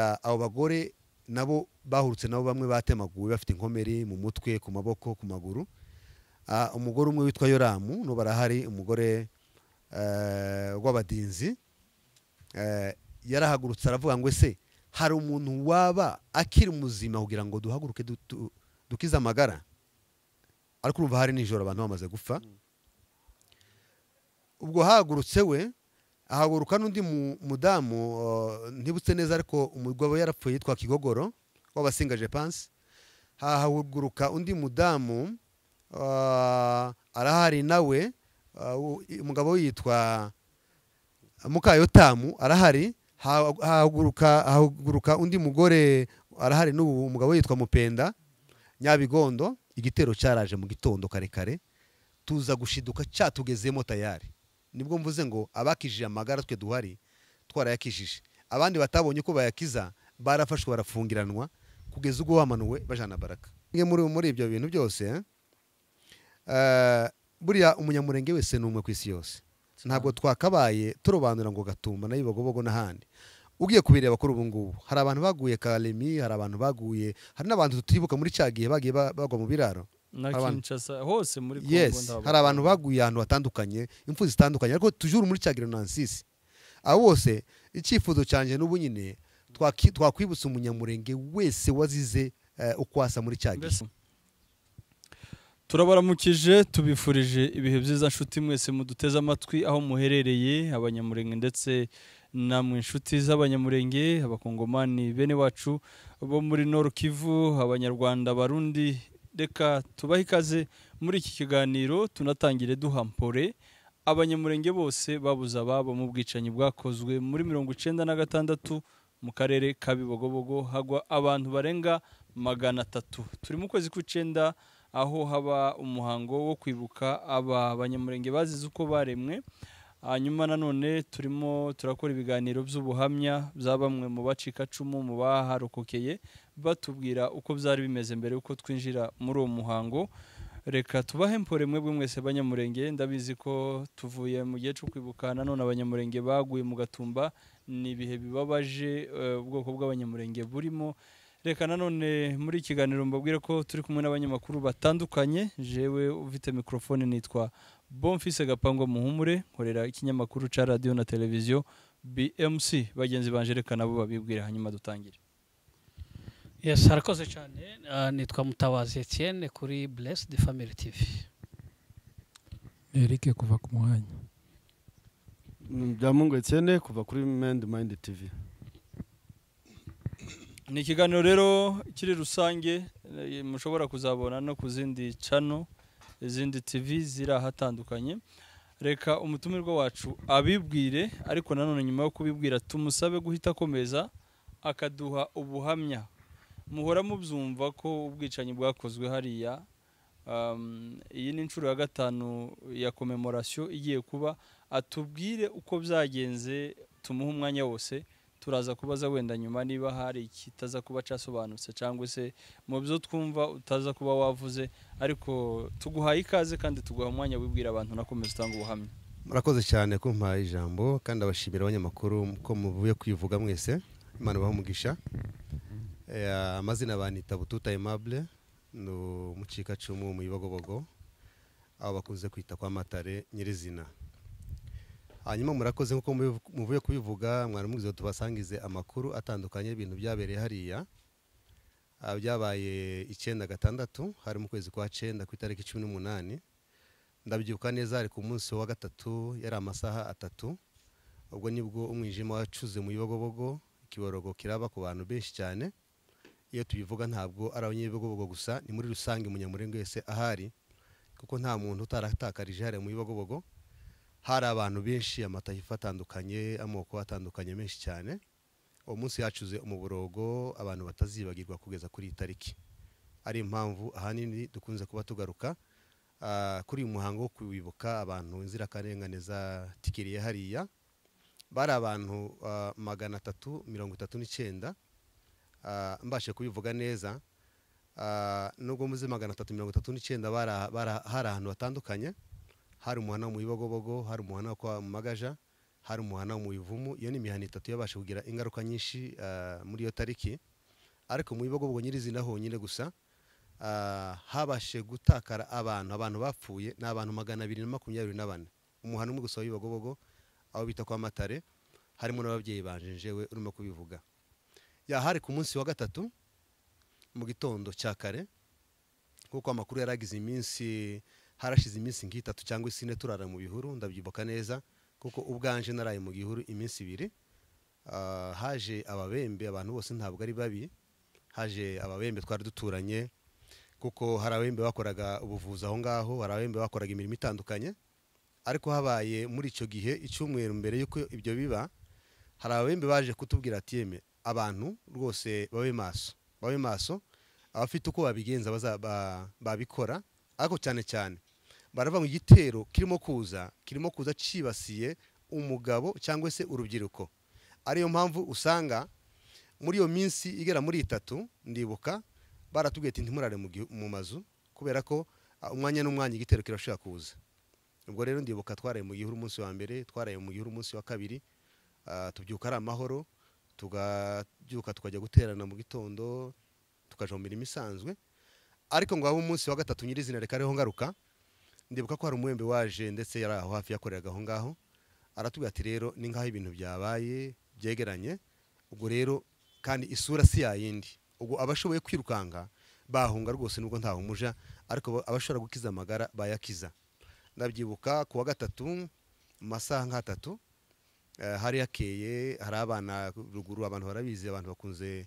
Eh, abo bagore nabo bahurutse nabo bamwe batemaguwe bafite inkomere mu mutwe ku maboko ku maguru eh, umugore umwe witwa yoramu n'ubu arahari umugore eh, w'abadinzi yarahagurutse aravuga ngo ese hari umuntu waba akiri muzima kugira ngo duhaguruke dukize amagara ariko urumva hari nijoro abantu bamaze gupfa hmm. ubwo hagurutse we ahaguruka n'undi mudamu uh, ntibutse neza ariko umugabo yarapfuye yitwa kigogoro w'abasinga jepanse hahaguruka undi mudamu uh, arahari nawe uh, umugabo yitwa mukayotamu arahari hahaguruka undi mugore arahari n'ubu umugabo yitwa mupenda nyabigondo igitero cyaraje mu gitondo kare kare tuza gushiduka cyatugezemo tayari nibwo mvuze ngo abakijije amagara twe duhari twarayakijije abandi batabonye uko bayakiza barafashwe barafungiranwa kugeza ubwo bamanuwe bajana baraka muri muri ibyo bintu byose eh, buriya umunyamurenge wese ni umwe ku isi yose ntabwo twakabaye turobanura ngo gatumba na bibagobogo n'ahandi ugiye kubireba kuri ubu ngubu hari abantu baguye karemi hari abantu baguye hari n'abantu tutibuka muri cya gihe bagiye bagwa mu biraro hose muri kongo hari abantu baguye ahantu hatandukanye impfu zitandukanye ariko tujuru muri cya giransisi aho wose icyifuzo cyanjye n'ubu nyine twakwibutsa umunyamurenge wese wazize eh, uko asa muri cya turabaramukije tubifurije ibihe byiza nshuti mwese muduteze amatwi aho muherereye abanyamurenge ndetse na mu inshuti z'abanyamurenge abakongomani bene wacu bo muri Nord Kivu abanyarwanda barundi reka tubahe ikaze muri iki kiganiro tunatangire duha abanyamurenge bose babuze ababo mu bwicanyi bwakozwe muri mirongo icyenda na gatandatu mu karere ka bibogobogo hagwa abantu barenga magana atatu turi mu kwezi kw'icyenda aho haba umuhango wo kwibuka aba banyamurenge bazize uko baremwe hanyuma nanone turimo turakora ibiganiro by'ubuhamya bya bamwe mu bacikacumu mu baharokokeye batubwira uko byari bimeze mbere y'uko twinjira muri uwo muhango reka tubahe mpore mwebwe mwese banyamurenge ndabizi ko tuvuye mu gihe cyo kwibuka nanone abanyamurenge baguye mu gatumba ni ibihe bibabaje eh, ubwoko bw'abanyamurenge burimo reka nanone muri ikiganiro kiganiro mbabwire ko turi kumwe n'abanyamakuru batandukanye jewe ufite mikorofone nitwa bomfise Gapangwa muhumure nkorera ikinyamakuru cya radiyo na televiziyo bmc bagenzi banje reka nabo babibwire hanyuma dutangire yesi harakoze cyane uh, nitwa mutabazi Etienne kuri buresidi famili tivi ni erike kuva ku mwanya mm, byamungu Etienne kuva kuri mendi mayindi tivi ni ikiganiro rero kiri rusange eh, mushobora kuzabona no ku zindi cano izindi tivi ziri ahatandukanye reka umutumirwa wacu abibwire ariko nanone nyuma yo kubibwira tumusabe guhita akomeza akaduha ubuhamya muhora mubyumva ko ubwicanyi bwakozwe hariya um, iyi ni inshuro ya gatanu ya komemorasiyo igiye kuba atubwire uko byagenze tumuhe umwanya wose turaza kubaza wenda nyuma niba hari ikitaza kuba cyasobanutse cyangwa se mu byo twumva utaza kuba wavuze ariko tuguhaye ikaze kandi tuguha umwanya wibwira abantu nakomeza utanga ubuhamya murakoze cyane kumpaye ijambo kandi abashimira abanyamakuru ko muvuye kwivuga mwese imana ibaha umugisha Eh, amazina banita bututa aimable ni umucikacumu mu ibogobogo aho bakunze kwita kwa matare nyirizina hanyuma murakoze nk'uko muvuye kubivuga mwaramubwiza tubasangize amakuru atandukanye y'ibintu byabereye hariya ah, byabaye icyenda gatandatu hari mu kwezi kwa cyenda ku itariki cumi n'umunani ndabyibuka neza hari ku munsi wa gatatu yari amasaha atatu ubwo nibwo umwijima wacuze mu ibogobogo ikiborogo kiraba ku bantu benshi cyane iyo tubivuga ntabwo ari abanyabigogo gusa ni muri rusange umunyamurenge wese ahari kuko nta muntu utaratakarije hari mu bibogobogo hari abantu benshi amatahifa atandukanye amoko atandukanye menshi cyane uwo munsi hacuze umuborogo abantu batazibagirwa kugeza kuri iyi tariki ari impamvu ahanini dukunze kuba tugaruka ah, kuri uyu muhango wo kwibuka abantu inzirakarengane tikiriye hariya bari abantu ah, magana atatu mirongo itatu n'icyenda Ah, mbashe kubivuga neza ah, nubwo muzi magana atatu mirongo itatu n'icyenda hari ahantu batandukanye hari umuhanda wo mu Bibogobogo hari umuhanda wo kwa Magaja hari umuhanda wo mu Bivumu iyo ni imihanda itatu yabasha kugira ingaruka nyinshi ah, muri iyo tariki ariko mu Bibogobogo nyirizina honyine gusa habashe gutakara abantu abantu bapfuye ni abantu magana abiri na makumyabiri na bane umuhanda umwe gusa w'ibibogobogo aho bita kwa matare harimo n'ababyeyi banje njewe urimo kubivuga yahari ku munsi wa gatatu mu gitondo cya kare kuko amakuru yaragize iminsi harashize iminsi nk'itatu cyangwa ine turara mu bihuru ndabyibuka neza kuko ubwanje naraye mu gihuru iminsi ibiri ah, haje ababembe abantu bose ntabwo ari babi haje ababembe twari duturanye kuko hari abembe bakoraga ubuvuzi aho ngaho hari abembe bakoraga imirimo itandukanye ariko habaye muri icyo gihe icyumweru mbere y'uko ibyo biba hari ababembe baje kutubwira ati yeme abantu rwose babe maso babe maso abafite uko babigenza babikora ariko cyane cyane Barava mu gitero kirimo kuza kirimo kuza cyibasiye umugabo cyangwa se urubyiruko ariyo mpamvu usanga muri iyo minsi igera muri itatu ndibuka baratubwiye ati ntimurare mu mazu kubera ko umwanya n'umwanya igitero kirashobora kuza ubwo rero ndibuka twaraye mu gihuru umunsi wa mbere twaraye mu gihuru umunsi wa kabiri tubyuka ari amahoro tukabyuka tukajya guterana mu gitondo tukajya mu mirimo isanzwe ariko ngo habe umunsi wa gatatu nyirizina reka ariho ngaruka ndibuka ko hari umuhembe waje ndetse yari aho hafi yakoreraga aho ngaho aratubwira ati rero ni nk'aho ibintu byabaye byegeranye ubwo rero kandi isura si yayindi ubwo abashoboye kwirukanka bahunga rwose nubwo ntahumuja ariko abashobora gukiza amagara bayakiza ndabyibuka ku wa gatatu mu masaha nk'atatu Eh, hari akeye hari abana ruguru abantu barabizi abantu bakunze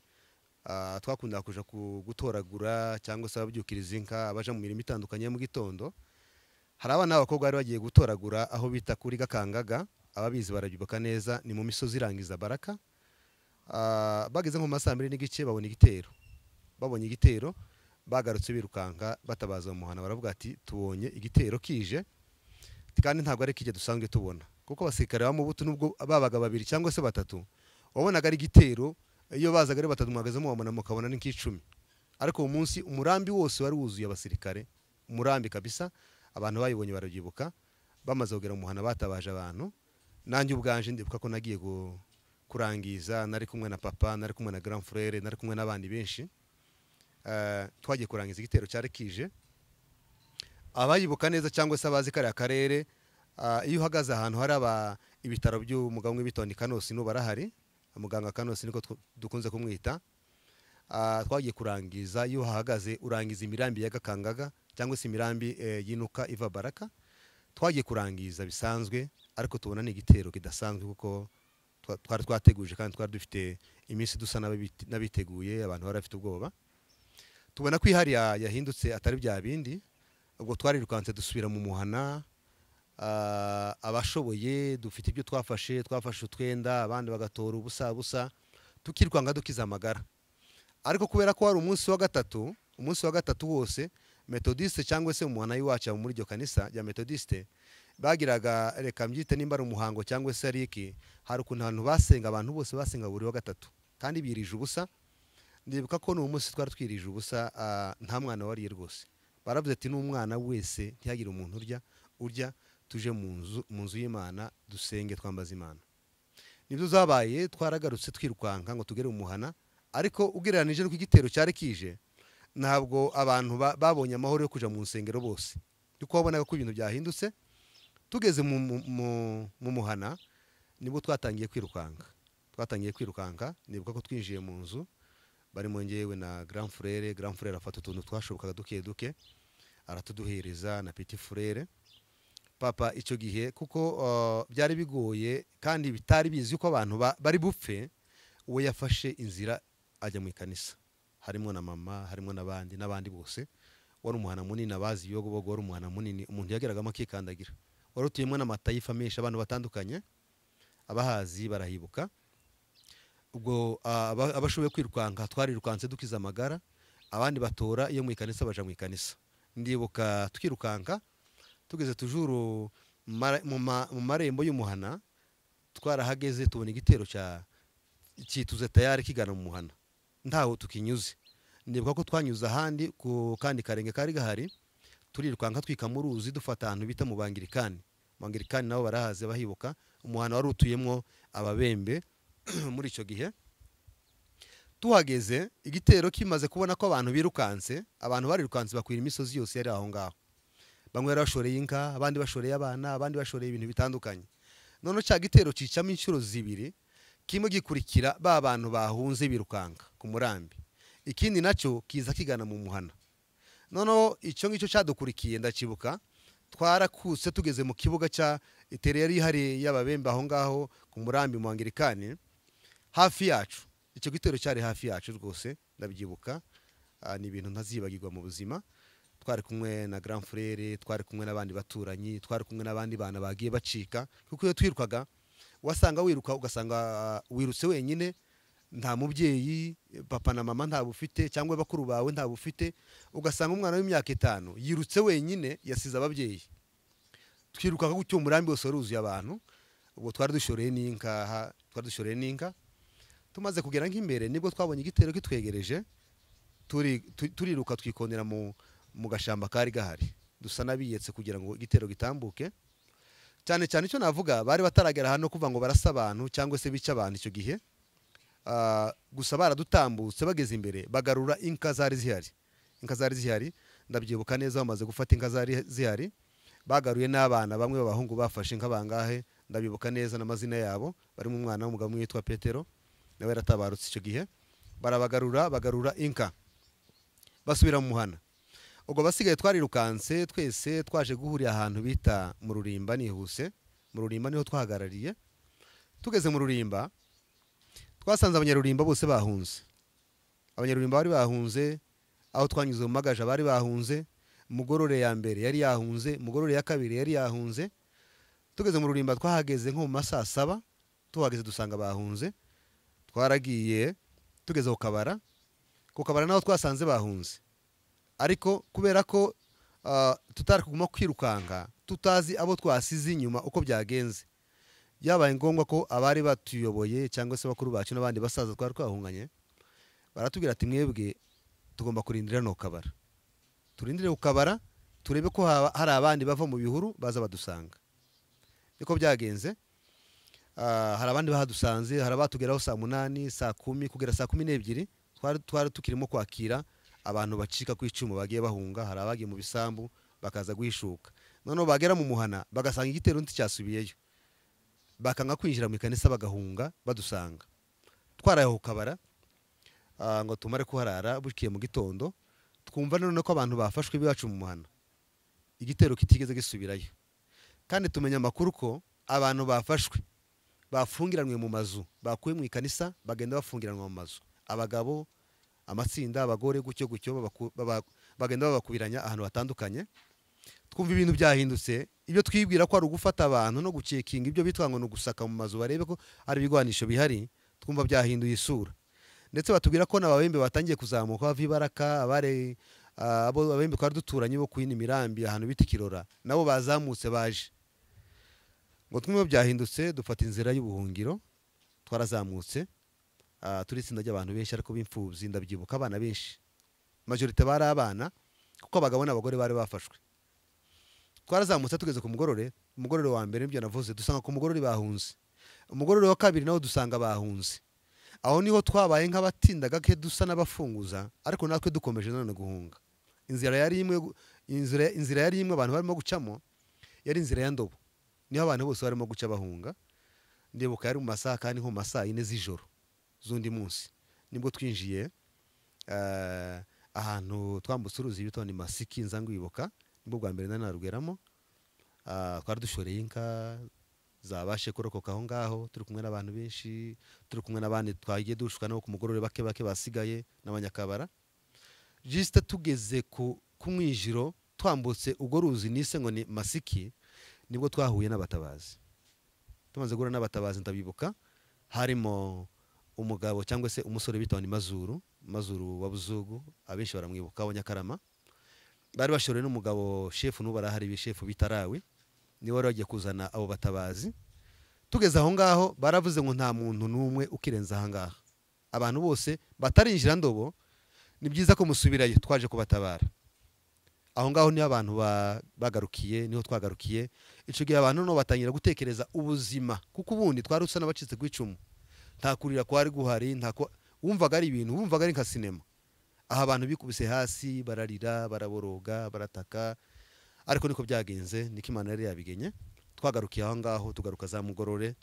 ah, twakundaga kuja gutoragura cyangwa se ababyukiriza inka abaje mu mirimo itandukanye mu gitondo hari abana b'abakobwa bari bagiye gutoragura aho bita kuri gakangaga ababizi barabyubaka neza ni mu misozi irangiza baraka ah, bageze nko mu masaa mbiri n'igice babona igitero babonye igitero bagarutse birukanka batabaza mu muhana baravuga ati tubonye igitero kije kandi ntabwo ari kijya dusanzwe tubona kuko abasirikare ba mubutu nubwo babaga babiri cyangwa se batatu wabonaga ari igitero iyo bazaga ari batatu mwagazemo wabona mukabona ni nk'icumi ariko uwo munsi umurambi wose wari wuzuye abasirikare umurambi kabisa abantu bayibonye barabyibuka bamaze kugera mu muhana batabaje abantu nanjye ubwanje ndibuka ko nagiye kurangiza nari kumwe na papa nari kumwe na grand frere nari kumwe n'abandi benshi eh, twagiye kurangiza igitero cyari kije abayibuka neza cyangwa se abazi kariya karere Ah, iyo uhagaze ahantu hari ibitaro by'umugabo w'ibitoni kanosi nubara hari muganga kanosi niko dukunze kumwita ah, twagiye kurangiza iyo uhahagaze urangiza imirambi ya gakangaga cyangwa se imirambi eh, yinuka iva baraka twagiye kurangiza bisanzwe ariko tubona ni igitero kidasanzwe kuko twari twateguje kandi twari dufite iminsi dusa n'abiteguye abantu bari bafite ubwoba tubona ko ihari yahindutse atari bya bindi ubwo twarirukanse dusubira mu muhana Ah, abashoboye dufite ibyo twafashe twafashe utwenda abandi bagatora ubusa busa tukirwanga dukiza amagara ariko kubera ko hari umunsi wa gatatu umunsi wa gatatu wose metodiste cyangwa se umuhanayi wacu muri iryo kanisa rya metodiste bagiraga reka mbyite nimba ari umuhango cyangwa se ariki hari ukuntu ahantu basenga abantu bose basenga buri wa gatatu kandi birije ubusa ndibuka ko ni umunsi twari twirije ubusa ah, nta mwana wariye rwose baravuze ati n'umwana wese ntihagire umuntu urya urya tuje mu nzu y'imana dusenge twambaza imana nibyo zabaye twaragarutse twirukanka ngo tugere umuhana muhana ariko ugereranije n'uko igitero cyari kije ntabwo abantu babonye amahoro yo kujya mu nsengero bose kuko wabonaga ko ibintu byahindutse tugeze mu muhana nibwo twatangiye kwirukanka twatangiye kwirukanka nibuka ko twinjiye mu nzu barimo yewe na grand frere grand frere afata utuntu twashobokaga duke duke aratuduhereza na petit frere papa icyo gihe kuko uh, byari bigoye kandi bitari bizwi ko abantu bari bupfe uwo yafashe inzira ajya mu ikanisa harimo na mama harimo n'abandi n'abandi bose wari umuhana munini abazi ibiyogobogo wari umuhana munini umuntu yageragamo akikandagira wari utuyemo n'amata yifamisha abantu batandukanye abahazi barahibuka ubwo uh, abashoboye kwirukanka twarirukanse dukiza amagara abandi batora iyo mu ikanisa baja mu ikanisa ndibuka twirukanka tugeze tujuru mu marembo y'umuhana twarahageze tubona igitero cya cyituze tayari kigana mu muhana ntaho tukinyuze nibuka ko twanyuze ahandi ku kandi karenge kari gahari turirukanka twikamo ruzi dufata ahantu bita mu bangirikani abangirikani nabo barahaze bahibuka umuhana wari utuyemo ababembe muri icyo gihe tuhageze igitero kimaze kubona ko abantu birukanse abantu barirukanse bakwira imisozi yose yari aho ngaho bamwe bari bashoreye inka abandi bashoreye abana abandi bashoreye ibintu bitandukanye noneho cya gitero cyicamo inshuro zibiri kimwe gikurikira ba bantu bahunze birukanka ku murambi ikindi nacyo kiza kigana mu muhana noneho icyo ngicyo cyadukurikiye ndakibuka twarakutse tugeze mu kibuga cya itere yari ihariye y'ababembe aho ngaho ku murambi mu angirikani hafi yacu icyo gitero cyari hafi yacu rwose ndabyibuka ah, ni ibintu ntazibagirwa mu buzima twari kumwe na grand frere twari kumwe n'abandi baturanyi twari kumwe n'abandi bana bagiye bacika kuko iyo twirwaga wasanga wiruka ugasanga ah, wirutse wenyine nta mubyeyi papa na mama ntabwo ufite cyangwa bakuru bawe ntabwo ufite ugasanga umwana w'imyaka itanu yirutse wenyine yasize ababyeyi twiruka gutyo umurambi wose wari wuzuye abantu ubwo twari dushoreye n'inkaha twari dushoreye n'inka tumaze kugera nk'imbere nibwo twabonye igitero kitwegereje turiruka twikondera mu mu gashyamba kari gahari dusa n'abiyetse kugira ngo igitero gitambuke cyane cyane icyo navuga bari bataragera hano kuva ngo barasa abantu cyangwa se bica abantu icyo gihe ah, gusa baradutambutse bageze imbere bagarura inka zari zihari inka zari zihari ndabyibuka neza bamaze gufata inka zari zihari bagaruye n'abana bamwe b'abahungu bafashe inka bangahe ndabibuka neza n'amazina yabo barimo umwana w'umugabo umwe witwa petero nawe yaratabarutse icyo gihe barabagarura bagarura inka basubira mu muhanda ubwo basigaye twarirukanse twese twaje guhurira ahantu bita mu rurimba nihuse mu rurimba niho twahagarariye tugeze mu rurimba twasanze abanyarurimba bose bahunze abanyarurimba bari bahunze aho twanyuze mu magaja bari bahunze mugorore ya mbere yari yahunze mugorore ya kabiri yari yahunze tugeze mu rurimba twahageze nko mu masaa saba tuhageze dusanga bahunze twaragiye tugeze ku kabara ku kabara naho twasanze bahunze ariko kubera ko uh, tutarakuguma kwirukanka tutazi abo twasize inyuma uko byagenze yabaye ngombwa ko abari batuyoboye cyangwa se bakuru bacu n'abandi basaza twari twahunganye baratubwira ati mwebwe tugomba kurindira no kabara turindire ukabara turebe ko hari abandi bava mu bihuru baza badusanga niko byagenze uh, hari abandi bahadusanze hari abatugeraho saa munani saa kumi kugera saa kumi n'ebyiri twari tukirimo kwakira abantu bacika ku icumu bagiye bahunga hari abagiye mu bisambu bakaza guhishuka noneho bagera mu muhana bagasanga igitero nticyasubiyeyo bakanga kwinjira mu ikanisa bagahunga badusanga twaraye ku kabara ah, ngo tumare kuharara bukiye mu gitondo twumva none ko abantu bafashwe iwacu mu muhana igitero kitigeze gisubirayo kandi tumenya amakuru ko abantu bafashwe bafungiranwe mu mazu bakuye mu ikanisa bagenda bafungiranwa mu mazu abagabo amatsinda abagore gutyo gutyo bagenda babakubiranya ahantu hatandukanye twumva ibintu byahindutse ibyo twibwira ko ari ugufata abantu no gucekinga ibyo bitwa ngo ni ugusaka mu mazu barebe ko hari ibigwanisho bihari twumva byahinduye isura ndetse batubwira ko n'ababembe batangiye kuzamuka bava ibaraka abare ah, ababembe twari duturanye bo kuyina imirambi ahantu bita ikirora nabo bazamutse baje ngo twumve byahindutse dufata inzira y'ubuhungiro twarazamutse Ah, turi itsinda ry'abantu benshi ariko b'imfubyi ndabyibuka abana benshi majorite bari abana kuko abagabo n'abagore bari bafashwe twarazamutse tugeze ku mugorore umugorore wa mbere nibyo navuze dusanga ku mugorore bahunze umugorore wa kabiri nawo dusanga bahunze aho niho twabaye nk'abatinda gake dusa n'abafunguza ariko natwe dukomeje none guhunga inzira yari imwe inzira yari imwe abantu barimo gucamo yari inzira ya ndobo niho abantu bose barimo guca bahunga ndibuka yari mu masaha kandi nko mu masaha yine z'ijoro z'undi munsi nibwo twinjiye eh, ahantu twambutse uruzi bita masiki nzangwibuka ngwibuka nibwo bwa mbere nanarugeramo eh, twari dushoreye inka zabashe kurokoka aho ngaho turi kumwe n'abantu benshi turi kumwe n'abandi twagiye dushuka nabo ku mugorore bake bake basigaye n'abanyakabara jisita tugeze ku mwijiro twambutse ubwo ruzi nise ngo ni masiki nibwo twahuye n'abatabazi tumaze guhura n'abatabazi ndabibuka harimo umugabo cyangwa se umusore bita mazuru mazuru wa buzugu abenshi baramwibuka nyakarama bari bashorewe n'umugabo shefu n'ubu barahari bishefu bita rawe niwe wari wagiye kuzana abo batabazi tugeze aho ngaho baravuze ngo nta muntu n'umwe ukirenza aha ngaha abantu bose batarinjira ndobo ni byiza ko musubirayo twaje kubatabara aho ngaho niho abantu bagarukiye niho twagarukiye icyo gihe abantu batangira gutekereza ubuzima kuko ubundi twari dusa n'abacitse ku icumu nta kurira kwari guhari wumvaga ari ibintu wumvaga ari nka sinema aha abantu bikubise hasi bararira baraboroga barataka ariko niko byagenze niko imana yari yabigenye twagarukiye aho ngaho tugaruka za mugorore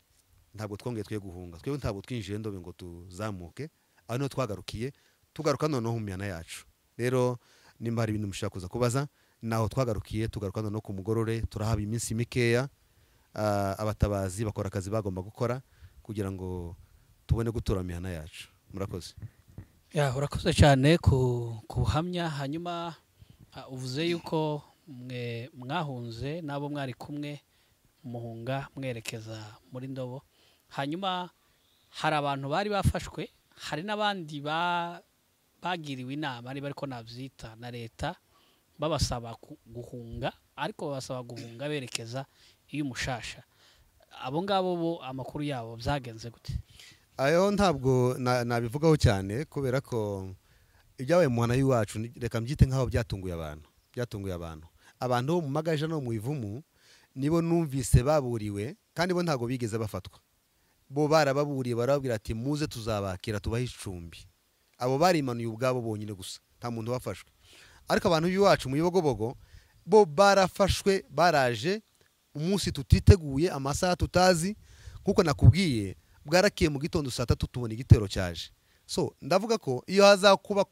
ntabwo twongeye twe guhunga twebwe ntabwo twinjiye ndobe ngo tuzamuke aho niho twagarukiye tugaruka noneho mu mihana yacu rero nimba hari ibintu mushaka kuza kubaza naho twagarukiye tugaruka noneho ku mugorore turahaba iminsi mikeya ah, abatabazi bakora akazi bagomba gukora kugira ngo tubone gutura amihana yacu murakoze urakoze cyane ku buhamya hanyuma uvuze yuko mwe mwahunze n'abo mwari kumwe muhunga mwerekeza muri ndobo hanyuma hari abantu bari bafashwe hari n'abandi bagiriwe inama niba ariko nabyita na leta babasaba guhunga ariko babasaba guhunga berekeza iyo umushasha abo ngabo bo amakuru yabo byagenze gute ayo ntabwo nabivugaho cyane kubera ko ibyabaye mu ntara y'iwacu reka mbyite nk'aho byatunguye abantu byatunguye abantu abantu bo mu magaje no mu ivumu nibo numvise baburiwe kandi bo ntabwo bigeze bafatwa bo barababuriye barababwira ati muze tuzabakira tubahe icumbi abo barimanuye ubwabo bonyine gusa nta muntu wafashwe ariko abantu b'iwacu mu bibogobogo bo barafashwe baraje umunsi tutiteguye amasaha tutazi nkuko nakubwiye bwarakiye mu gitondo saa tatu tubona igitero cyaje so ndavuga ko iyo hazakuba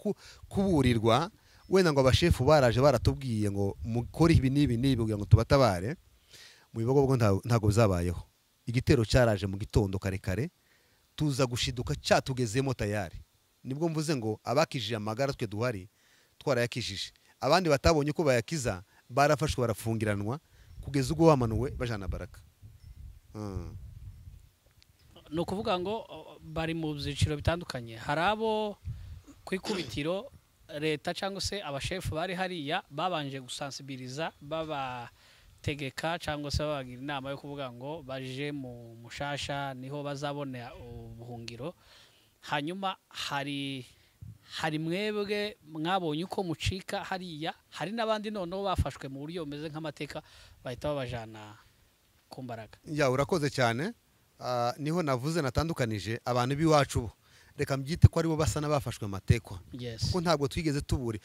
kuburirwa wenda ngo abashefu baraje baratubwiye ngo mukore ibi n'ibi n'ibi kugira ngo tubatabare mu bibogo ntabwo bizabayeho igitero cyaraje mu gitondo kare kare tuza gushiduka cyatugezemo tayari nibwo mvuze ngo abakijije amagara twe duhari twarayakijije abandi batabonye uko bayakiza barafashwe barafungiranwa kugeza ubwo bamanuwe bajana baraka hmm. ni ukuvuga ngo bari mu byiciro bitandukanye hari abo ku ikubitiro leta cyangwa se abashefu bari hariya babanje gusansibiriza babategeka cyangwa se babagira inama yo kuvuga ngo baje mu mushasha niho bazabonera ubuhungiro hanyuma hari hari mwebwe mwabonye uko mucika hariya hari n'abandi noneho bafashwe mu buryo bumeze nk'amateka bahita babajyana ku mbaraga ya urakoze cyane Ah, niho navuze natandukanije abantu b'iwacu bo reka mbyite ko aribo basa n'abafashwe amatekwa kuko ntabwo twigeze tuburi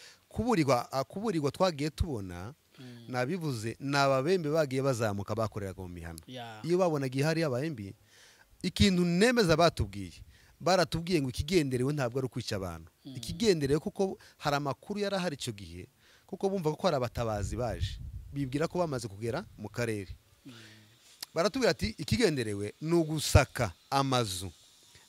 ah, kuburirwa twagiye tubona mm. nabivuze ni ababembe bagiye bazamuka bakoreraga mu mihano iyo babonaga ihari y'abahembi ikintu nemeza batubwiye baratubwiye ngo ikigenderewe ntabwo ari ukwica abantu mm. ikigenderewe kuko hari amakuru yari ahari icyo gihe kuko bumva ko hari abatabazi baje bibwira ko bamaze kugera mu karere baratubwira ati ikigenderewe ni ugusaka amazu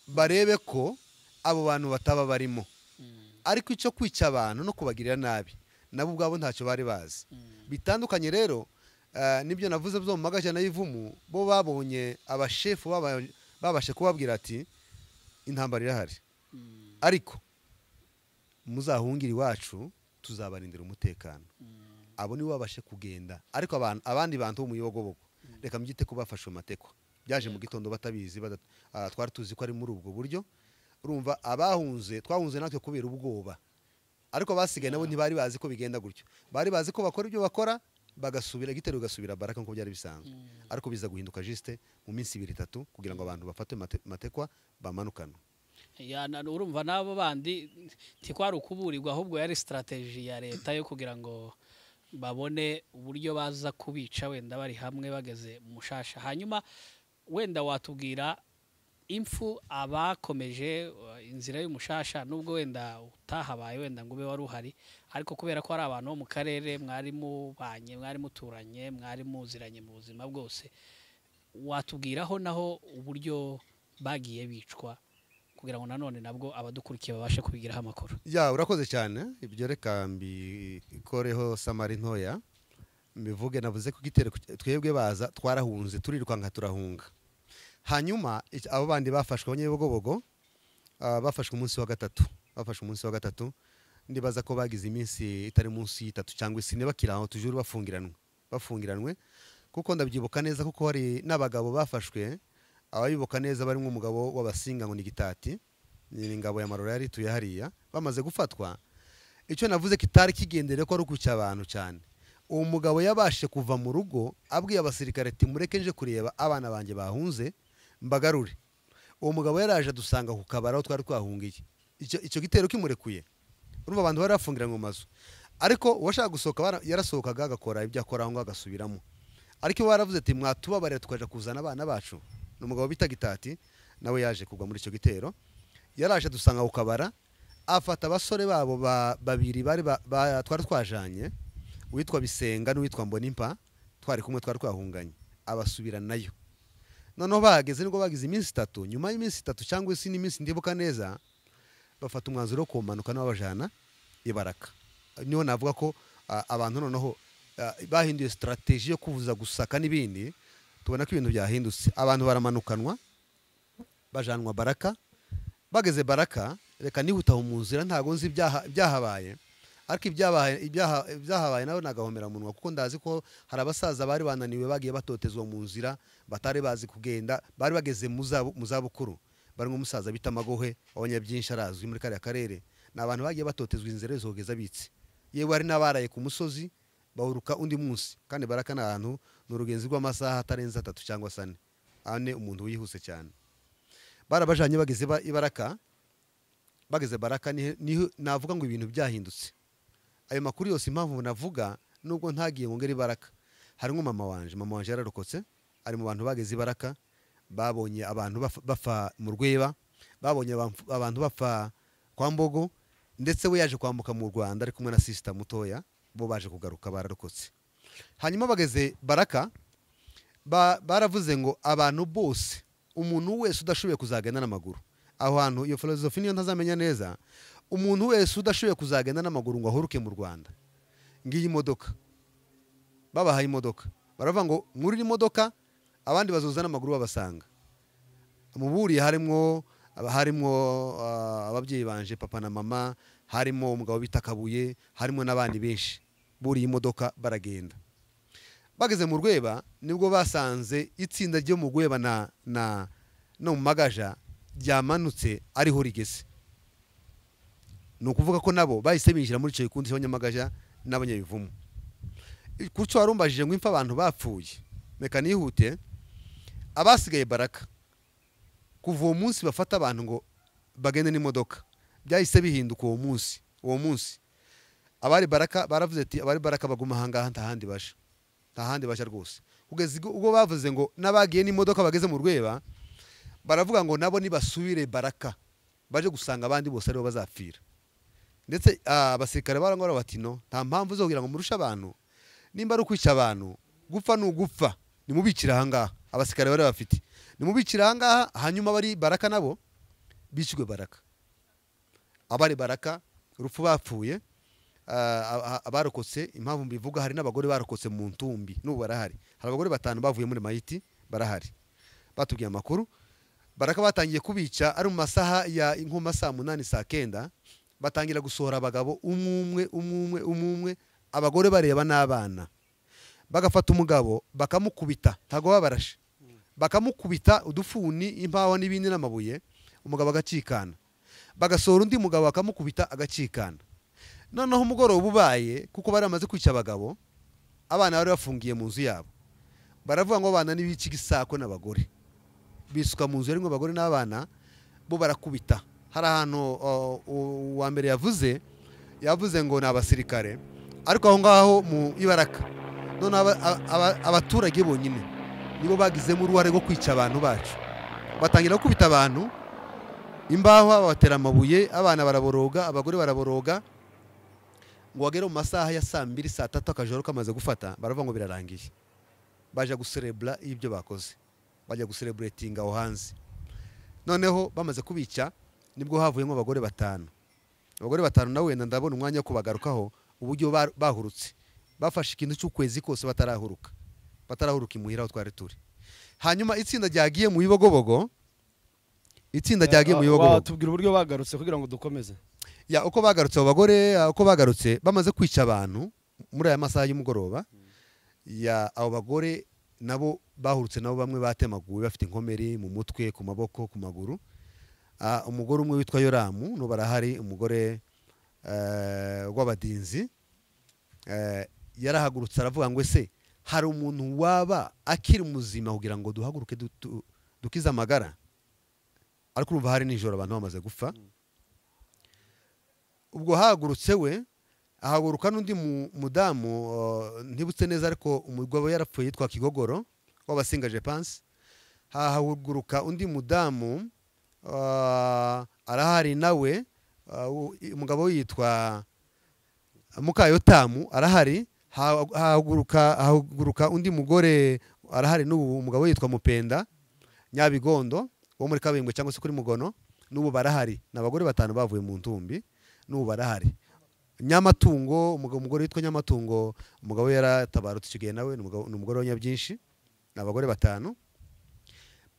barebe ko abo bantu bataba barimo mm. ariko icyo kwica abantu no kubagirira nabi nabo ubwabo ntacyo bari bazi mm. bitandukanye rero eh, nibyo navuze byo mu magajyana y'ivumu bo babonye abashefu babashe kubabwira ati intambara irahari mm. ariko muzahungire iwacu tuzabarindira umutekano abo nibo babashe kugenda ariko abandi bantu bo mu ibogobogo reka mbyite ko bafashe amateko byaje mu gitondo batabizi ah, twari tuzi ko ari muri ubwo buryo urumva abahunze twahunze natwe kubera ubwoba ariko basigaye nabo ntibari bazi ko bigenda gutyo bari bazi ko bakora ibyo bakora bagasubira igitero ugasubira baraka nk'uko byari bisanzwe mm. ariko biza guhinduka jisite mu minsi ibiri itatu kugira ngo abantu bafate matekwa bamanukanwe urumva n'abo bandi ntikwari ukuburirwa ahubwo yari sitarategi ya leta yo kugira ngo babone uburyo baza kubica wenda bari hamwe bageze mushasha hanyuma wenda watubwira impfu abakomeje eh, inzira y'umushasha nubwo wenda utahabaye wenda ngo ube wari uhari ariko kubera ko hari abantu bo mu karere mwari mubanye mwari muturanye mwari muziranye mu buzima bwose watubwiraho naho uburyo bagiye bicwa kugira ngo nanone nabwo abadukurikiye babashe kubigiraho amakuru ya urakoze cyane ibyo reka mbikoreho samari ntoya mbivuge navuze ko igitero twebwe baza twarahunze turirukanka turahunga hanyuma abo bandi bafashwe abanyabibogobogo ah, bafashwe umunsi wa gatatu bafashe umunsi wa gatatu ndibaza ko bagize iminsi itari munsi y'itatu cyangwa ine bakiri aho tujuru bafungiranwe bafungiranwe kuko ndabyibuka neza kuko hari n'abagabo bafashwe ababibuka neza barimo umugabo w'abasinga ngo ni gitati ingabo ya marora yari ituye hariya bamaze gufatwa icyo navuze kitari kigendere ko ari ukucya abantu cyane uwo mugabo yabashije kuva mu rugo abwiye abasirikare ati mureke nje kureba abana banjye bahunze mbagarure uwo mugabo yaraje adusanga ku kabari aho twari twahungiye icyo gitero kimurekuye urumva abantu bari bafungiranye mu mazu ariko uwashaka gusohoka yarasohokaga agakora ibyo akora aho ngaho agasubiramo ariko iwe yaravuze ati mwatubabarira tukaja kuzana abana bacu ni umugabo bita gitati nawe yaje kugwa muri icyo gitero yaraje dusanga ku kabara afata abasore babo babiri bari twari twajanye uwitwa bisenga n'uwitwa mbonimpa twari kumwe twari twahunganye abasubira nayo noneho bahageze nibwo bagize iminsi itatu nyuma y'iminsi itatu cyangwa se n'iminsi ndibuka neza bafata umwanzuro wo kumanuka n'ababajana ibaraka niho navuga ko abantu noneho bahinduye sitarategi yo kuvuza gusaka n'ibindi tubona ko ibintu byahindutse abantu baramanukanwa bajanwa baraka bageze baraka reka nihutaho mu nzira ntabwo nzi ibyahabaye ariko ibyahabaye nabo nagahomera munwa kuko ndazi ko hari abasaza bari bananiwe bagiye batotezwa mu nzira batari bazi kugenda bari bageze mu zabukuru bari nk'umusaza bita amagohe wabonye byinshi arazwi muri kariya karere ni abantu bagiye batotezwa inzira zogeza abitse yewe hari n'abaraye ku musozi bahuruka undi munsi kandi baraka ni ahantu ni urugenzi rw'amasaha atarenze atatu cyangwa se ane ane umuntu wihuse cyane barabajyanye bageze ibaraka bageze baraka navuga ngo ibintu byahindutse ayo makuru yose impamvu navuga nubwo ntagiye ngongera ibaraka harimo mama wanje mama wanje yararokotse ari mu bantu bageze ibaraka babonye abantu bapfa mu rweba babonye abantu bapfa kwa mbogo ndetse we yaje kwambuka mu rwanda ari kumwe na sisita mutoya bo baje kugaruka bararokotse hanyuma bageze baraka baravuze ngo abantu bose umuntu wese udashoboye kuzagenda n'amaguru aho hantu iyo filozofi niyo ntazamenya neza umuntu wese udashoboye kuzagenda n'amaguru ngo ahuruke mu rwanda ngiyi modoka babahaye imodoka baravuga ngo mwurire imodoka abandi bazoza n'amaguru babasanga mu muburiye harimo harimo ah, ababyeyi banje papa na mama harimo umugabo bita kabuye harimo n'abandi benshi buriye imodoka baragenda bageze mu rweba nibwo basanze itsinda ryo mu rweba na na no mu magaja ryamanutse ariho rigeze ni ukuvuga ko nabo bahise binjira muri icyo gikundi cy'abanyamagaja n'abanyabivumu kucyo warumbajije ngo impfa abantu bapfuye reka nihute abasigaye baraka kuva uwo munsi bafata abantu ngo bagende n'imodoka byahise bihinduka uwo munsi uwo munsi abari baraka baravuze ati abari baraka baguma ahangaha nta handi baje ahandi bashya rwose ubwo bavuze ngo n'abagiye n'imodoka bageze mu rweba baravuga ngo nabo nibasubire baraka baje gusanga abandi bose aribo bazapfira ndetse ah, abasirikare barangwa bati no nta mpamvu zo kugira ngo murushe abantu nimba ari ukwica abantu gupfa ni ugupfa nimubikira ahangaha abasirikare bari bafite nimubikira ahangaha hanyuma bari baraka nabo bishyurwe baraka abari baraka urupfu bapfuye Ah, ah, ah, abarokotse impamvu mbivuga hari n'abagore barokotse mu ntumbi n'ubu barahari hari abagore batanu bavuye muri mayiti barahari batubwiye amakuru baraka batangiye kubica ari mu masaha ya nko saa munani saa kenda batangira gusohora abagabo umwe umwe umwe abagore bareba n'abana bagafata umugabo bakamukubita ntabwo baba barashe bakamukubita udufuni imbaho n'ibindi n'amabuye umugabo agacikana bagasohora undi mugabo bakamukubita agacikana noneho umugoroba ubaye kuko bari bamaze kwica abagabo abana bari bafungiye mu nzu yabo baravuga ngo abana n'ibiki gisako n'abagore bisuka mu nzu yarimo abagore n'abana bo barakubita hari ahantu uwa mbere yavuze yavuze ngo ni abasirikare ariko aho ngaho mu ibaraka noneho abaturage bonyine nibo bagizemo uruhare rwo kwica abantu bacu batangira gukubita abantu imbaho babatera amabuye abana baraboroga abagore baraboroga ngo wagere mu masaha ya saa mbiri saa tatu akajoro kamaze gufata baravuga ngo birarangiye bajya guserebura ibyo bakoze bajya gusereburetinga aho hanze noneho bamaze kubica nibwo havuyemo abagore batanu abagore batanu na wenda ndabona umwanya wo kubagarukaho uburyo bahurutse bafashe ikintu cy'ukwezi kose batarahuruka batarahuruka imuhira aho twari turi hanyuma itsinda ryagiye mu bibogobogo itsinda ryagiye mu bibogobogo watubwira uburyo bagarutse kugira ngo dukomeze uko bagarutse abo bagore uko bagarutse bamaze kwica abantu muri aya masaha y'umugoroba ya abo bagore nabo bahurutse nabo bamwe batemaguwe bafite inkomeri mu mutwe ku maboko ku maguru umugore umwe witwa yoramu n'ubu arahari umugore eh, w'abadinzi eh, yarahagurutse aravuga ngo ese hari umuntu waba akiri muzima kugira ngo duhaguruke dukize amagara ariko urumva hari nijoro abantu bamaze gupfa mm. ubwo hahagurutse we ahaguruka n'undi mudamu ntibutse neza ariko umugabo yarapfuye yitwa kigogoro w'abasinga jepanse hahaguruka undi mudamu arahari nawe umugabo yitwa mukayotamu arahari hahaguruka undi mugore arahari n'ubu umugabo yitwa mupenda nyabigondo wo muri kaburimbo cyangwa se kuri mugono n'ubu barahari ni abagore batanu bavuye mu ntumbi n'ubu arahari nyamatungo umugore witwa nyamatungo umugabo we yaratabarutse icyo nawe ni umugore w'abanyabyinshi ni abagore batanu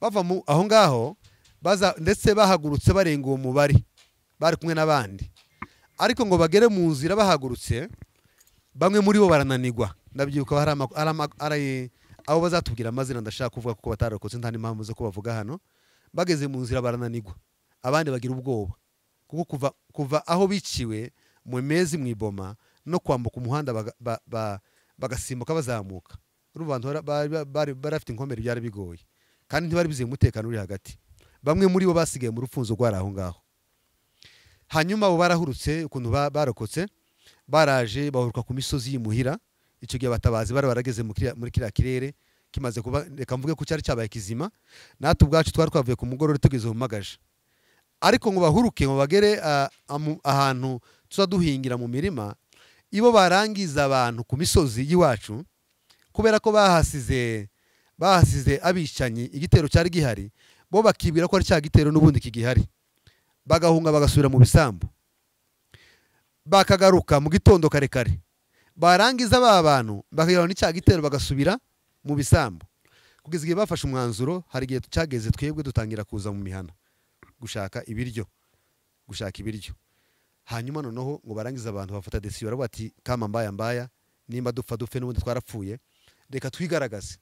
bava aho ngaho ndetse bahagurutse barenga uwo mubare bari kumwe n'abandi ariko ngo bagere mu nzira bahagurutse bamwe muri bo barananigwa ndabyibuka hari aho bazatubwira amazina ndashaka kuvuga kuko batararokotse nta n'impamvu zo kubavuga hano bageze mu nzira barananigwa abandi bagira ubwoba kuko kuva aho biciwe mu mezi mu iboma no kwambuka umuhanda bagasimbuka bazamuka bari barafite inkomere byari bigoye kandi ntibari bizeye umutekano uri hagati bamwe muri bo basigaye mu rufunzo rwari aho ngaho hanyuma abo barahurutse ukuntu barokotse baraje bahuruka ku misozi y'imuhira icyo gihe abatabazi bari barageze muri kiriya kirere kimaze kuba reka mvuge ko cyari cyabaye kizima natwe ubwacu twari twavuye ku mugoroba tugeze mu ariko ngo bahuruke ngo bagere ahantu duhingira mu mirima ibo barangiza abantu ku misozi y'iwacu kubera ko bahasize bahasize abicanyi igitero cyari gihari bo bakibwira ko ari cya gitero n'ubundi kigihari bagahunga bagasubira mu bisambu bakagaruka mu gitondo kare kare barangiza ba bantu bakagera ni cya gitero bagasubira mu bisambu kugeza igihe bafashe umwanzuro hari igihe cyageze twebwe dutangira kuza mu mihana gushaka ibiryo gushaka ibiryo hanyuma noneho ngo barangize abantu bafata desiyo baravuga ati kama mbaya mbaya nimba dupfa dupfe n'ubundi twarapfuye reka twigaragaze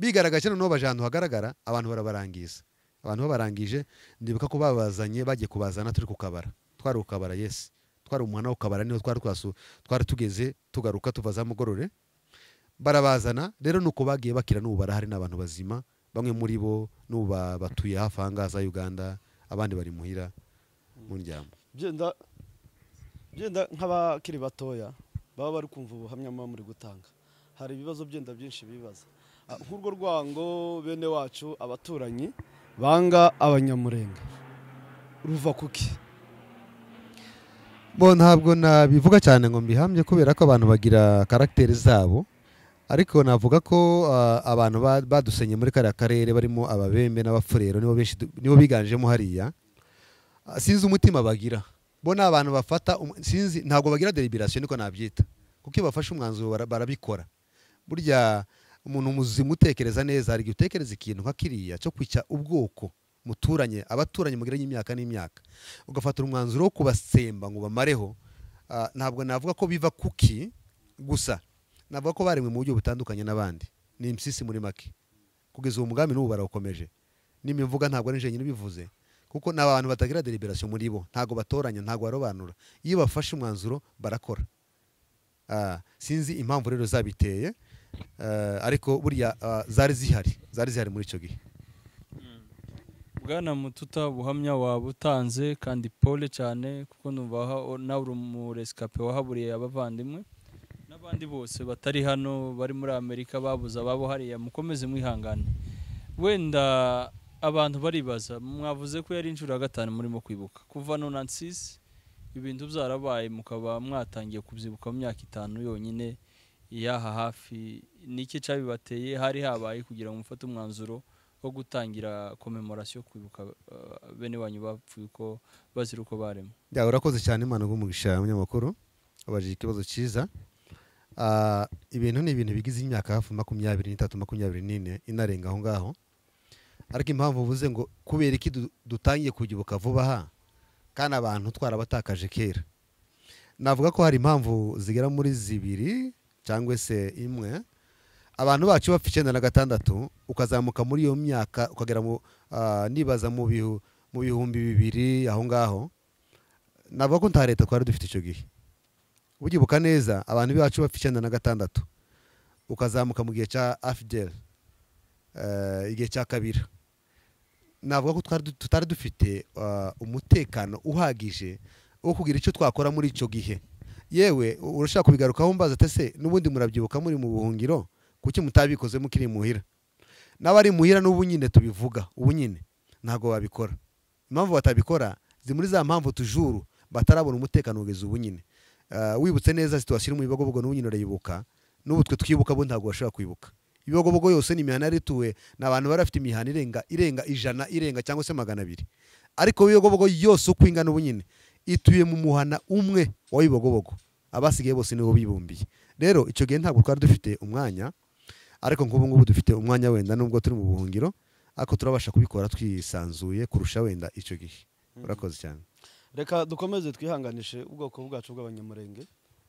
bigaragaje noneho baje ahantu hagaragara abantu barabarangiza abantu babarangije ndibuka ko babazanye bagiye kubazana turi ku twari ku kabara yesi twari umwana wo kabara niho twari twari tugeze tugaruka tuva za mugorore barabazana rero ni uko bagiye bakira n'ubu barahari n'abantu bazima bamwe muri bo n'ubu batuye hafi aha ngaha za uganda abandi bari muhira muryamo byenda nk'abakiri batoya baba bari kumva ubuhamya muba muri gutanga hari ibibazo byenda byinshi bibaza ah, nk'urwo rwango bene wacu abaturanyi banga abanyamurenga ruva kuki bo ntabwo nabivuga cyane ngo mbihamye kubera ko abantu bagira karagiteri zabo ariko navuga ko ah, abantu badusenye muri kariya karere barimo ababembe n'abafurero nibo biganjemo hariya ah, sinzi umutima bagira bo ni abantu bafata um-, sinzi ntabwo bagira deliberasiyo niko nabyita kuko iyo bafashe umwanzuro barabikora burya umuntu muzima utekereza neza hari igihe utekereza ikintu nka kiriya cyo kwica ubwoko muturanye abaturanyi mugiranye imyaka n'imyaka ugafata umwanzuro wo kubasemba ngo bamareho ah, ntabwo navuga ko biva kuki gusa navuga ko baremwe mu buryo butandukanye n'abandi ni impyisi muri make kugeza uwo mugambi n'ubu barawukomeje n'imimvuga ntabwo ari njyenyine ubivuze kuko ni abantu batagira deliberasiyo muri bo ntabwo batoranya ntabwo barobanura iyo bafashe umwanzuro barakora ah, sinzi impamvu rero zabiteye ah, ariko buriya ah, zari zihari zari zihari muri icyo gihe hmm. bwana mututa buhamya waba utanze kandi pole cyane kuko nawe uri umuresikape wahaburiye abavandimwe n'abandi bose batari hano bari muri amerika babuze ababo hariya mukomeze mwihangane wenda abantu baribaza mwavuze ko yari inshuro ya gatanu murimo kwibuka kuva nonansisi ibintu byarabaye mukaba mwatangiye kubyibuka mu myaka itanu yonyine y'aha hafi n'iki cyabibateye hari habaye kugira ngo mufate umwanzuro wo gutangira komemorasiyo kwibuka uh, bene wanyu bapfuye ko bazira uko barema urakoze cyane imana bw'umugisha munyamakuru wabajije ikibazo cyiza Ah, ibintu ni ibintu bigize imyaka hafi makumyabiri n'itatu makumyabiri n'ine inarenga aho ngaho ariko impamvu uvuze ngo kubera iki dutangiye kugibuka vuba aha kandi abantu twarabatakaje kera navuga ko hari impamvu zigera muri zibiri cyangwa se imwe abantu bacu bapfa icyenda na gatandatu ukazamuka muri iyo myaka ukagera mu ah, nibaza mu bihumbi bibiri aho ngaho navuga ko nta leta twari dufite icyo gihe ubyibuka neza abantu biwacu bafite icyenda na gatandatu ukazamuka mu gihe cya afideli eh, igihe cya kabira navuga ko tutari dufite eh, umutekano uhagije wo kugira icyo twakora muri icyo gihe yewe urashaka kubigarukaho mbaza atese n'ubundi murabyibuka muri mu buhungiro kuki mutabikoze mukiri muhira n'abari muhira n'ubu nyine tubivuga ubu nyine ntabwo babikora impamvu batabikora zimuri za mpamvu tujuru batarabona umutekano kugeza ubu nyine Eh, wibutse neza situwasiyo iri mu bibogobogo n'ubu nyine urayibuka n'ubu twibuka bo ntabwo bashobora kwibuka ibibogobogo yose ni imihanda yari ituwe ni abantu bari bafite imihanda irenga irenga ijana irenga cyangwa se magana abiri ariko ibibogobogo yose uko ingana ubu nyine ituye mu muhana umwe wa bibogobogo abasigaye bose nibo bibumbiye rero icyo gihe ntabwo twari dufite umwanya ariko nk'ubu ngubu dufite umwanya wenda nubwo turi mu buhungiro ariko turabasha kubikora twisanzuye kurusha wenda icyo gihe urakoze cyane reka dukomeze twihanganishe ubwoko bwacu bw'abanyamurenge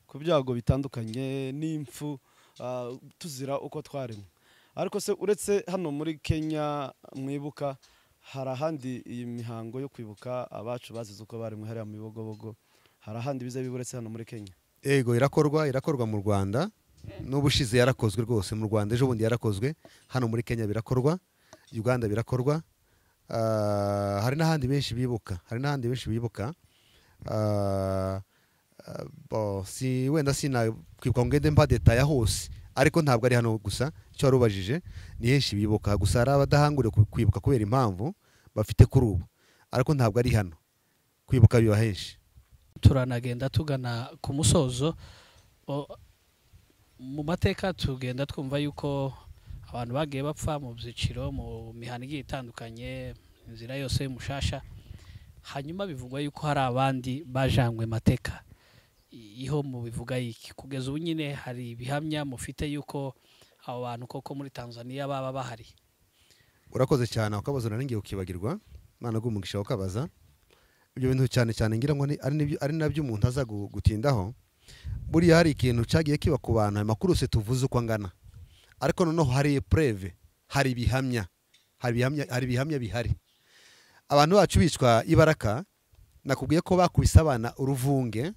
ku byago bitandukanye n'impfu ah, tuzira uko twaremwe ariko se uretse hano muri kenya mwibuka hari ahandi iyi mihango yo kwibuka abacu bazize uko baremwe hariya mu bibogobogo hari ahandi biza biburetse hano muri kenya yego irakorwa irakorwa mu rwanda n'ubushize yarakozwe rwose mu rwanda ejo bundi yarakozwe hano muri kenya birakorwa uganda birakorwa hari n'ahandi benshi bibuka hari n'ahandi benshi bibuka si wenda sinakwibuka ngo ngende mpadetaya hose ariko ntabwo ari hano gusa icyo wari ubajije ni henshi bibuka gusa hari abadahangure kwibuka kubera impamvu bafite kuri ubu ariko ntabwo ari hano kwibuka biba henshi turanagenda tugana ku musozo mu mateka tugenda twumva yuko abantu bagiye bapfa mu byiciro mu mihanda igiye itandukanye inzira yose y'umushasha hanyuma bivugwa yuko hari abandi bajanywe mateka iho mu bivuga yiki kugeza ubu nyine hari ibihamya mufite yuko abo bantu koko muri tanzania baba bahari urakoze cyane ukabaza nanjye ukibagirwa mwana rw'umugisha ukabaza ibyo bintu cyane cyane ngira ngo ari nabyo umuntu aza gutindaho buriya hari ikintu cyagiye kiba ku bantu amakuru se tuvuze uko angana ariko noneho hari epureve hari ibihamya hari ibihamya bihari abantu bacu bicwa ibaraka nakubwiye ko bakubise abana uruvunge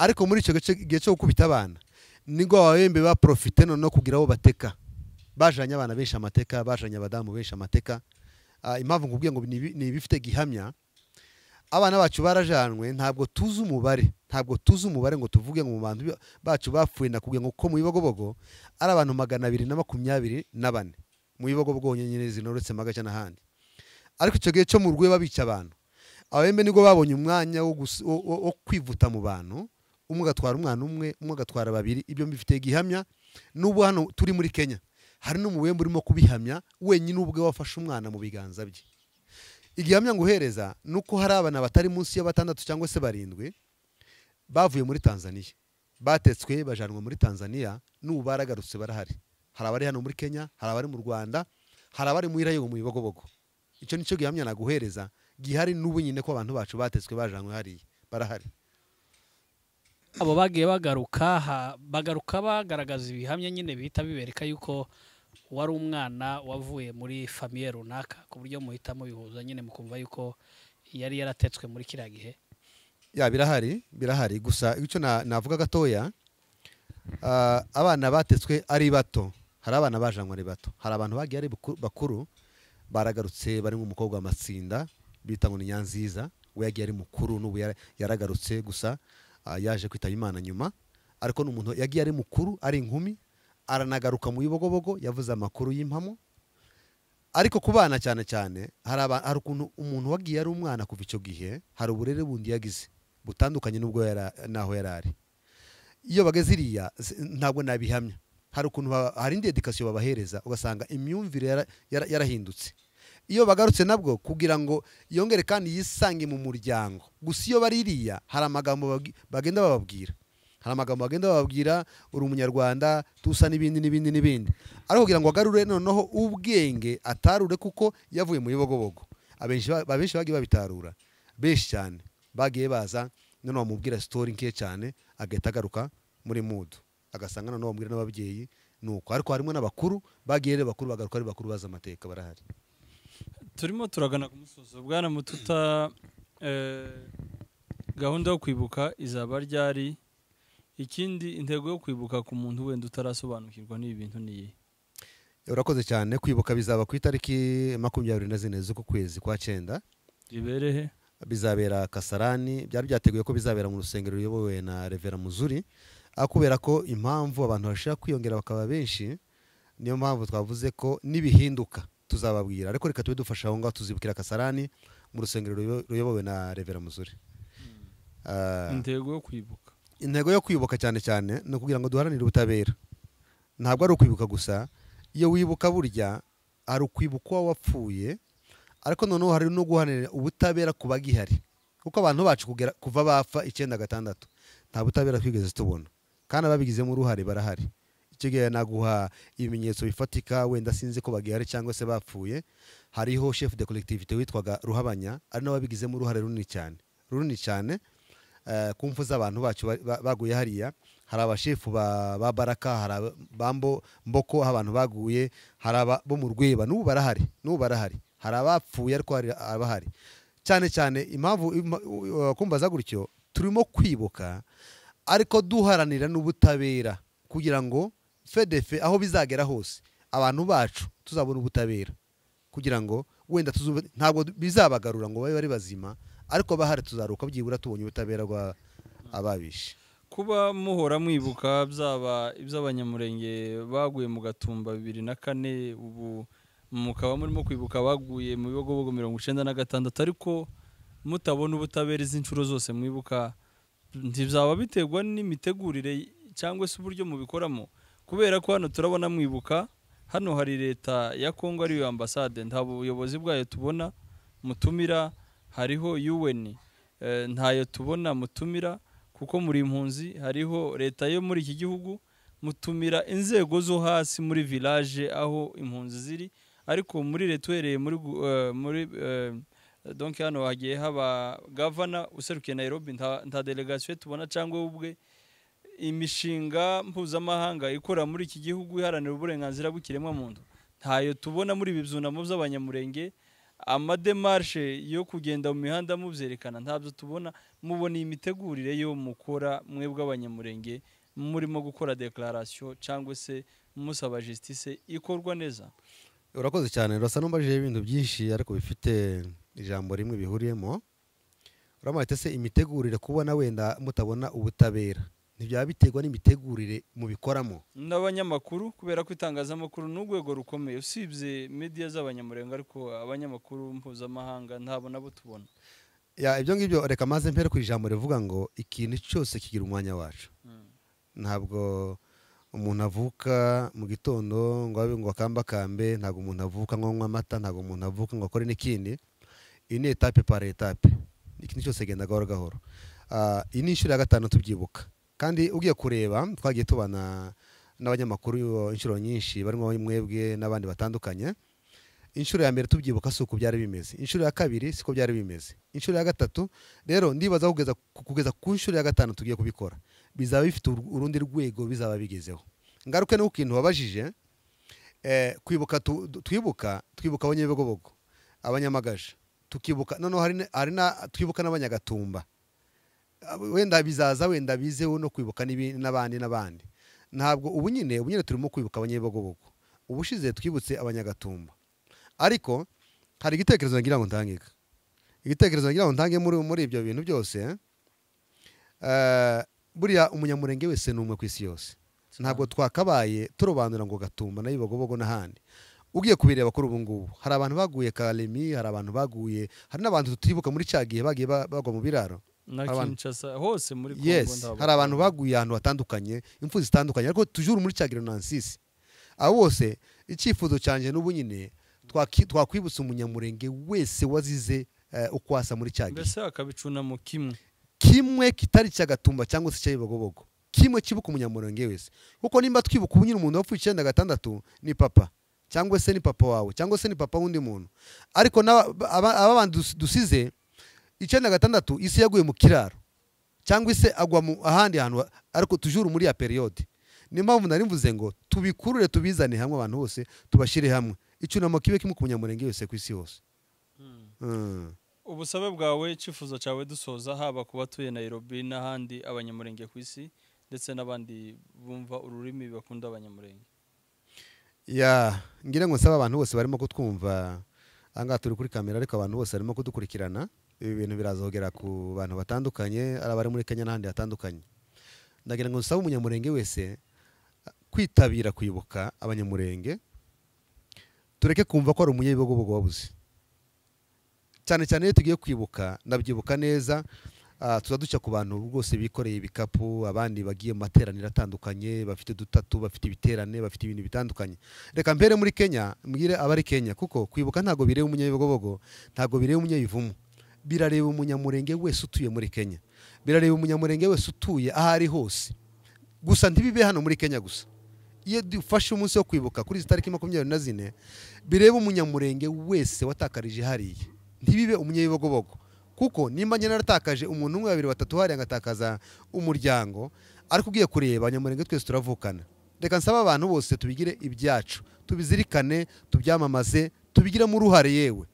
ariko muri icyo gihe cyo gukubita abana nibwo ababembe baporofite noneho kugira aho bateka bajanye abana benshi amateka bajanye abadamu benshi amateka ah, impamvu nkubwiye ngo ni ibifite gihamya abana bacu barajanwe ntabwo tuzi umubare ntabwo tuzi umubare ngo tuvuge ngo mu bantu bacu bapfuye nakubwiye ngo ko mu bibogobogo ari abantu magana abiri na makumyabiri na bane mu bibogobogo bwonyine zinoretse magaca n'ahandi ariko icyo gihe cyo mu rwego babica abantu abembe nibwo babonye umwanya wo kwivuta mu bantu umwe agatwara umwana umwe umwe agatwara babiri ibyo mbifite gihamya n'ubu hano turi muri kenya hari n'umuwembe urimo kubihamya wenyine ubwe wafashe umwana mu biganza bye igihamya nguhereza ni uko hari abana batari munsi ya cyangwa se barindwi bavuye muri tanzania batetswe bajyanwa muri tanzania n'ubu baragarutse barahari hari abari hano muri kenya hari abari mu rwanda hari abari muri irayego mu bibogobogo icyo nicyo gihamya naguhereza gihari n'ubu nyine ko abantu bacu batetswe bajanywe hariya barahari abo bagiye bagaruka bagaruka bagaragaza ibihamya nyine bihita bibereka yuko wari umwana wavuye muri famiye runaka ku buryo muhitamo mubihuza nyine mukumva yuko yari yaratetswe muri kiriya gihe ya birahari birahari gusa icyo navuga gatoya ah, abana batetswe ari bato hari abana bajanywe ari bato hari abantu bagiye ari bakuru baragarutse bari umukobwa w'amatsinda bita ngo ni nyanziza we yagiye ari mukuru n'ubu yaragarutse gusa ah, yaje kwitaba imana nyuma ariko ni umuntu yagiye ari mukuru ari inkumi aranagaruka mu bibogobogo yavuze amakuru y'impamo ariko ku bana cyane cyane hari ukuntu umuntu wagiye ari umwana kuva icyo gihe hari uburere bundi yagize butandukanye n'ubwo n'aho yari ari iyo bageze iriya ntabwo nabihamya hari ukuntu hari indi edikasiyo babahereza ugasanga imyumvire yarahindutse iyo bagarutse nabwo kugira ngo yongere kandi yisange mu muryango gusa iyo bari iriya hari amagambo bagenda bababwira hari amagambo agenda bababwira uri umunyarwanda tusa n'ibindi n'ibindi n'ibindi ari kugira ngo agarure noneho ubwenge atarure kuko yavuye mu bibogobogo abenshi bagiye babitarura benshi cyane bagiye baza noneho bamubwira sitori nke cyane agahita agaruka muri mudu agasanga noneho bamubwira n'ababyeyi ni uko ariko harimo n'abakuru bagiye rero bakuru bagaruka ari bakuru bazi amateka barahari turimo turagana ku musozo bwana mututa eh, gahunda yo kwibuka izaba ryari ikindi intego yo kwibuka ku muntu wenda utarasobanukirwa n'ibi bintu ni iyi urakoze cyane kwibuka bizaba ku itariki makumyabiri na zine z'uku kwezi kwa cyenda biberehe bizabera kasarani byari byateguye ko bizabera mu rusengero ruyobowe na revera muzuri ah, kubera ko impamvu abantu bashaka kwiyongera bakaba benshi niyo mpamvu twavuze ko n'ibihinduka tuzababwira ariko reka tube dufasha aho ngaho tuzibukira kasarani mu rusengero ruyobowe na revera muzuri hmm. ah. intego yo kwibuka intego yo kwibuka cyane cyane ni ukugira ngo duharanire ubutabera ntabwo ari ukwibuka gusa iyo wibuka burya hari ukwibuka uwo wapfuye ariko noneho hari no guharanira ubutabera ku bagihari kuko abantu bacu kugera kuva bapfa icyenda gatandatu nta butabera twigeze tubona kandi ababigizemo uruhare barahari icyo gihe naguha ibimenyetso bifatika wenda sinzi ko bagihari cyangwa se bapfuye hariho chef de collectivité witwaga ruhabanya ari nawe wabigizemo uruhare runini cyane runini cyane Eh, ku mfu z'abantu bacu baguye hariya hari abashefu ba baraka hari mboko abantu baguye hari abo mu rweba n'ubu barahari n'ubu barahari hari abapfuye ariko hari abahari cyane cyane impamvu kumbaza gutyo turimo kwibuka ariko duharanira n'ubutabera kugira ngo fedefe aho bizagera hose abantu bacu tuzabona ubutabera kugira ngo wenda ntabwo bizabagarura ngo babe bari bazima ariko bahari tuzaruka byibura tubonye ubutabera ababishe kuba muhora mwibuka byaba iby'abanyamurenge baguye mu gatumba bibiri na kane ubu mukaba murimo kwibuka baguye mu bibogobogo mirongo icyenda na gatandatu ariko mutabona ubutabera iz'inshuro zose mwibuka ntibzaba biterwa n'imitegurire cyangwa se uburyo mubikoramo kubera ko hano turabona mwibuka hano hari leta ya kongo ariyo ambasade nta buyobozi bwayo tubona mutumira hariho yuweni eh, ntayo tubona mutumira kuko muri impunzi hariho leta yo muri iki gihugu mutumira inzego zo hasi muri village aho impunzi ziri ariko muri leta uhereye muri eh, eh, donke hano hagiye haba gavana userukiye nairobi nta delegasiyo tubona cyangwa ubwe imishinga mpuzamahanga ikora muri iki gihugu iharanira uburenganzira bw'ikiremwamuntu ntayo tubona muri ibi byunamo by'abanyamurenge amademarche yo kugenda mu mihanda mubyerekana ntabyo tubona mubona imitegurire yo mukora mwebwe abanyamurenge murimo gukora dekararasiyo cyangwa se musaba justice ikorwa neza urakoze cyane urasa n'umbajije ibintu byinshi ariko bifite ijambo rimwe bihuriyemo uramutse se imitegurire kubona wenda mutabona ubutabera ntibyaba biterwa n'imitegurire bikoramo n'abanyamakuru kubera ko itangazamakuru ni urwego rukomeye usibye media z'abanyamurenga ariko abanyamakuru mpuzamahanga ntabwo nabo tubona ibyo ngibyo reka maze mpere ku ijambo rivuga ngo ikintu cyose kigira umwanya wacu hmm. ntabwo umuntu avuka mu gitondo ngo abe ngo akambakambe ntabwo umuntu avuka ngo anywe amata ntabwo umuntu avuka ngo akore n'ikindi iyi ni etape para etape ikintu cyose genda gahoro gahoro ah, iyi ni inshuro ya gatanu tubyibuka kandi ugiye kureba twagiye tubana n'abanyamakuru inshuro nyinshi barimo mwebwe n'abandi batandukanye inshuro ya mbere tubyibuka si uko byari bimeze inshuro ya kabiri siko byari bimeze inshuro ya gatatu rero ndibaza kugeza ku nshuro ya gatanu tugiye kubikora bizaba bifite urundi rwego bizaba bigezeho ngaruke n'uko ikintu wabajije eh, kwibuka twibuka twibuka abanyabigobogo abanyamagaje tukibuka noneho hari twibuka n'abanyagatumba wenda bizaza wenda bizeho no kwibuka n'abandi n'abandi ntabwo ubu nyine ubu nyine turimo kwibuka abanyabibogobogo ubushize twibutse abanyagatumba ariko hari igitekerezo ngira ngo ntangike igitekerezo ngira ngo ntange muri ibyo bintu byose eh, buriya umunyamurenge wese ni umwe ku isi yose ntabwo twakabaye turobanura ngo gatumba na n'ahandi ugiye kubireba kuri ubu ngubu hari abantu baguye karemi hari abantu baguye hari n'abantu tutibuka muri cya gihe bagiye bagwa mu biraro hose muri kongo hari abantu baguye ahantu hatandukanye impfu zitandukanye ariko tujuru muri cya girironansisi abo bose icyifuzo cyanjye n'ubu nyine twakwibutsa umunyamurenge wese wazize eh, uko wasa muri cya gihe akabicunamo kimwe kimwe kitari gatumba cyangwa se cy'ibibogobogo kimwe kibuka umunyamurenge wese kuko nimba twibuka ubu nyine umuntu wapfuye icyenda gatandatu ni papa cyangwa se ni papa wawe cyangwa se ni papa w'undi muntu ariko aba bandi dusize icyenda gatandatu isi yaguye mu kiraro cyangwa se agwa mu ahandi hantu ariko tujuru muri ya periyode niyo mpamvu nari mvuze ngo tubikurure tubizane hamwe abantu bose tubashyire hamwe icyunamo kibe kimwe ku munyamurenge wese ku isi yose: hmm. Hmm. ubusabe bwawe icyifuzo cyawe dusoza haba ku batuye Nairobi n'ahandi abanyamurenge ku isi ndetse n'abandi bumva ururimi bakunda abanyamurenge ya ngira ngo nsaba abantu bose barimo kutwumva aha ngaha turi kuri kamera ariko abantu bose barimo kudukurikirana ibi bintu birazogera ku bantu batandukanye ari abari muri kenya n'ahandi hatandukanye ndagira ngo nsabe umunyamurenge wese kwitabira kwibuka abanyamurenge tureke kumva ko ari umunyebihugu wabuze cyane cyane iyo tugiye kwibuka ndabyibuka neza tuba duca ku bantu rwose bikoreye ibikapu abandi bagiye mu materaniro atandukanye bafite dutatu bafite ibiterane bafite ibintu bitandukanye reka mbere muri kenya mbwire abari kenya kuko kwibuka ntabwo bireba umunyebigobogo ntabwo bireba umunyebivumu birareba umunyamurenge wese utuye muri kenya birareba umunyamurenge wese utuye aho ari hose gusa ntibibe hano muri kenya gusa iyo dufashe umunsi wo kwibuka kuri izi tariki makumyabiri na zine bireba umunyamurenge wese watakarije hariya ntibibe umunyebibogobogo kuko nimba njye naratakaje umuntu umwe babiri batatu hariya agatakaza umuryango ariko ugiye kureba abanyamurenge twese turavukana reka nsaba abantu bose tubigire ibyacu tubizirikane tubyamamaze tubigiremo uruhare yewe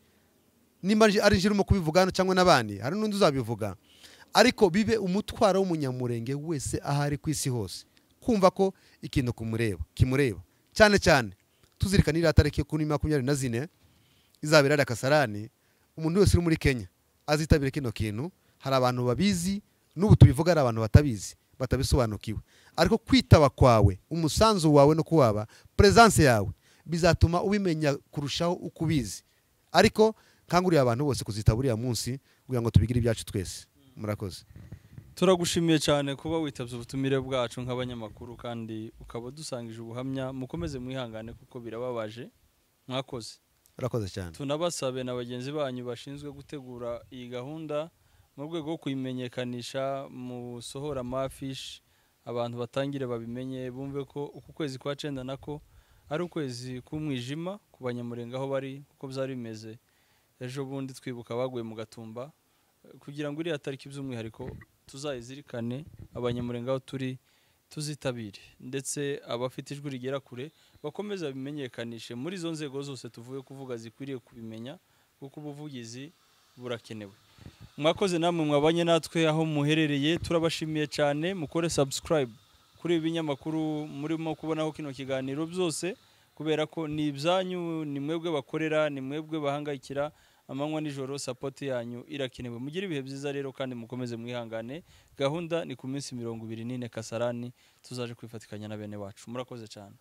nimba ari njye urimo kubivuga hano cyangwa n'abandi hari n'undi uzabivuga ariko bibe umutwaro w'umunyamurenge wese aho ari ku isi hose kumva ko ikintu kumureba kimureba cyane cyane tuzirikana iriya tariki kuri makumyabiri na zine izabera ari akasarani umuntu wese uri muri kenya azitabire kino kintu hari abantu babizi n'ubu tubivuga ari abantu batabizi batabisobanukiwe ariko kwitaba kwawe umusanzu wawe no kuwaba peresanse yawe bizatuma ubimenya kurushaho uko ubizi ariko kangurira abantu bose kuzita buriya munsi kugira ngo tubigire ibyacu twese murakoze turagushimiye cyane kuba witabye ubutumire bwacu nk'abanyamakuru kandi ukaba dusangije ubuhamya mukomeze mwihangane kuko birababaje mwakoze murakoze cyane tunabasabe na bagenzi banyu bashinzwe gutegura iyi gahunda mu rwego rwo kuyimenyekanisha musohora amafishi abantu batangire babimenye bumve ko uku kwezi kwa cyenda nako ari ukwezi k'umwijima ku banyamurenga aho bari kuko byari bimeze ejo bundi twibuka baguye mu gatumba kugira ngo iriya tariki by'umwihariko tuzayizirikane abanyamurenga aho turi tuzitabire ndetse abafite ijwi rigera kure bakomeza bimenyekanishe muri izo nzego zose tuvuye kuvuga zikwiriye kubimenya kuko ubuvugizi burakenewe mwakoze namwe mwabanye natwe aho muherereye turabashimiye cyane mukore subscribe kuri ibi binyamakuru murimo kubonaho kino kiganiro byose kubera ko ni ibyanyu ni mwebwe bakorera ni mwebwe bahangayikira amanywa nijoro sapoti yanyu irakenewe mugire ibihe byiza rero kandi mukomeze mwihangane gahunda ni ku minsi mirongo ibiri n'ine kasarani tuzaje kwifatikanya na bene wacu murakoze cyane